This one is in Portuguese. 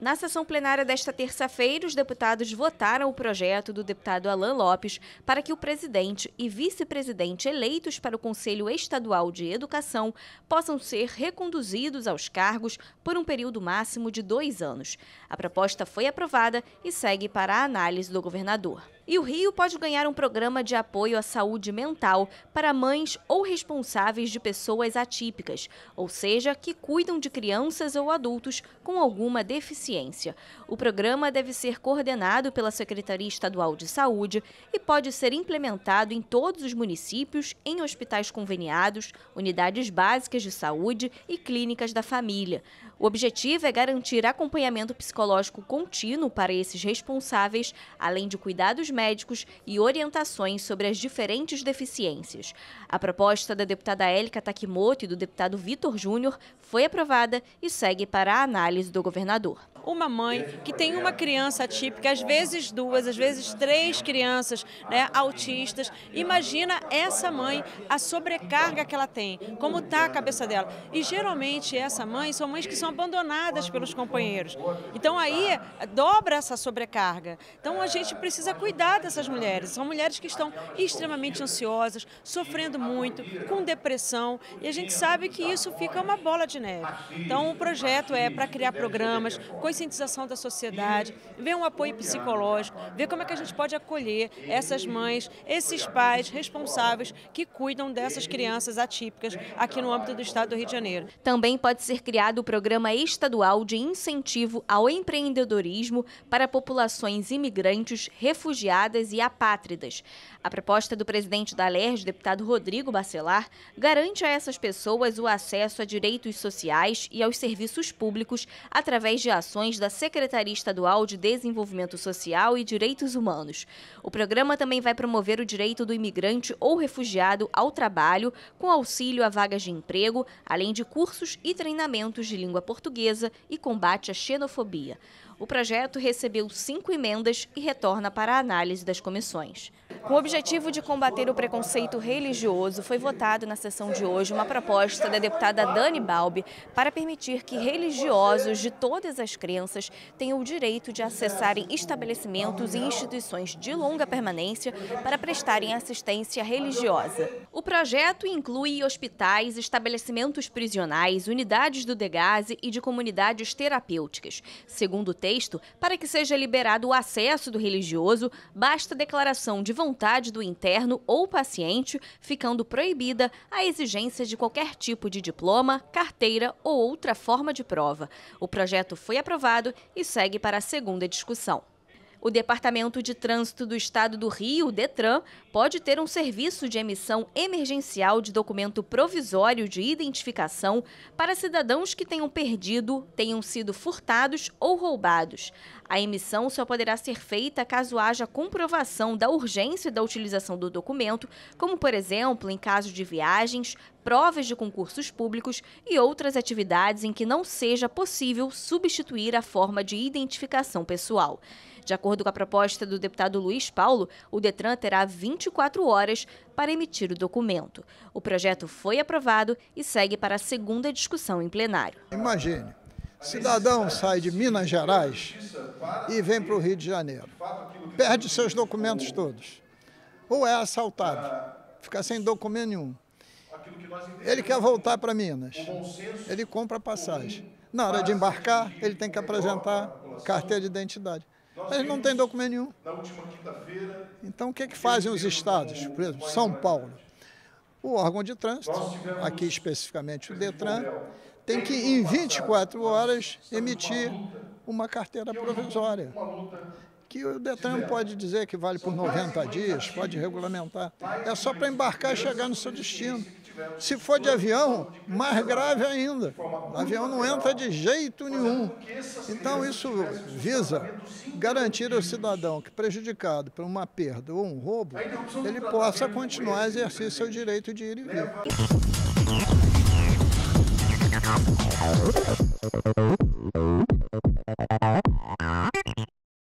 Na sessão plenária desta terça-feira, os deputados votaram o projeto do deputado Alain Lopes para que o presidente e vice-presidente eleitos para o Conselho Estadual de Educação possam ser reconduzidos aos cargos por um período máximo de dois anos. A proposta foi aprovada e segue para a análise do governador. E o Rio pode ganhar um programa de apoio à saúde mental para mães ou responsáveis de pessoas atípicas, ou seja, que cuidam de crianças ou adultos com alguma deficiência. O programa deve ser coordenado pela Secretaria Estadual de Saúde e pode ser implementado em todos os municípios, em hospitais conveniados, unidades básicas de saúde e clínicas da família. O objetivo é garantir acompanhamento psicológico contínuo para esses responsáveis, além de cuidados médicos e orientações sobre as diferentes deficiências. A proposta da deputada Élica Takimoto e do deputado Vitor Júnior foi aprovada e segue para a análise do governador uma mãe que tem uma criança atípica, às vezes duas, às vezes três crianças né, autistas. Imagina essa mãe, a sobrecarga que ela tem, como está a cabeça dela. E geralmente essa mãe são mães que são abandonadas pelos companheiros. Então aí dobra essa sobrecarga. Então a gente precisa cuidar dessas mulheres. São mulheres que estão extremamente ansiosas, sofrendo muito, com depressão, e a gente sabe que isso fica uma bola de neve. Então o projeto é para criar programas, coisas conscientização da sociedade, ver um apoio psicológico, ver como é que a gente pode acolher essas mães, esses pais responsáveis que cuidam dessas crianças atípicas aqui no âmbito do estado do Rio de Janeiro. Também pode ser criado o Programa Estadual de Incentivo ao Empreendedorismo para populações imigrantes, refugiadas e apátridas. A proposta do presidente da LERJ, deputado Rodrigo Bacelar, garante a essas pessoas o acesso a direitos sociais e aos serviços públicos através de ações ações da Secretaria Estadual de Desenvolvimento Social e Direitos Humanos. O programa também vai promover o direito do imigrante ou refugiado ao trabalho, com auxílio a vagas de emprego, além de cursos e treinamentos de língua portuguesa e combate à xenofobia. O projeto recebeu cinco emendas e retorna para a análise das comissões. Com o objetivo de combater o preconceito religioso, foi votado na sessão de hoje uma proposta da deputada Dani Balbi para permitir que religiosos de todas as crenças tenham o direito de acessarem estabelecimentos e instituições de longa permanência para prestarem assistência religiosa. O projeto inclui hospitais, estabelecimentos prisionais, unidades do Degase e de comunidades terapêuticas. Segundo o texto, para que seja liberado o acesso do religioso, basta declaração de vontade do interno ou paciente, ficando proibida a exigência de qualquer tipo de diploma, carteira ou outra forma de prova. O projeto foi aprovado e segue para a segunda discussão. O Departamento de Trânsito do Estado do Rio, Detran, pode ter um serviço de emissão emergencial de documento provisório de identificação para cidadãos que tenham perdido, tenham sido furtados ou roubados. A emissão só poderá ser feita caso haja comprovação da urgência da utilização do documento, como, por exemplo, em caso de viagens, provas de concursos públicos e outras atividades em que não seja possível substituir a forma de identificação pessoal. De acordo com a proposta do deputado Luiz Paulo, o Detran terá 24 horas para emitir o documento. O projeto foi aprovado e segue para a segunda discussão em plenário. Imagine, cidadão sai de Minas Gerais e vem para o Rio de Janeiro. Perde seus documentos todos. Ou é assaltado, fica sem documento nenhum. Ele quer voltar para Minas. Ele compra passagem. Na hora de embarcar, ele tem que apresentar carteira de identidade. Mas não tem documento nenhum. Então, o que, é que fazem os estados? Por exemplo, São Paulo. O órgão de trânsito, aqui especificamente o DETRAN, tem que, em 24 horas, emitir uma carteira provisória. Que o Detran pode dizer que vale por 90 dias, pode regulamentar. É só para embarcar e chegar no seu destino. Se for de avião, mais grave ainda. O avião não entra de jeito nenhum. Então, isso visa garantir ao né? cidadão que, prejudicado por uma perda ou um roubo, ele possa continuar a né? exercer seu direito de ir e vir.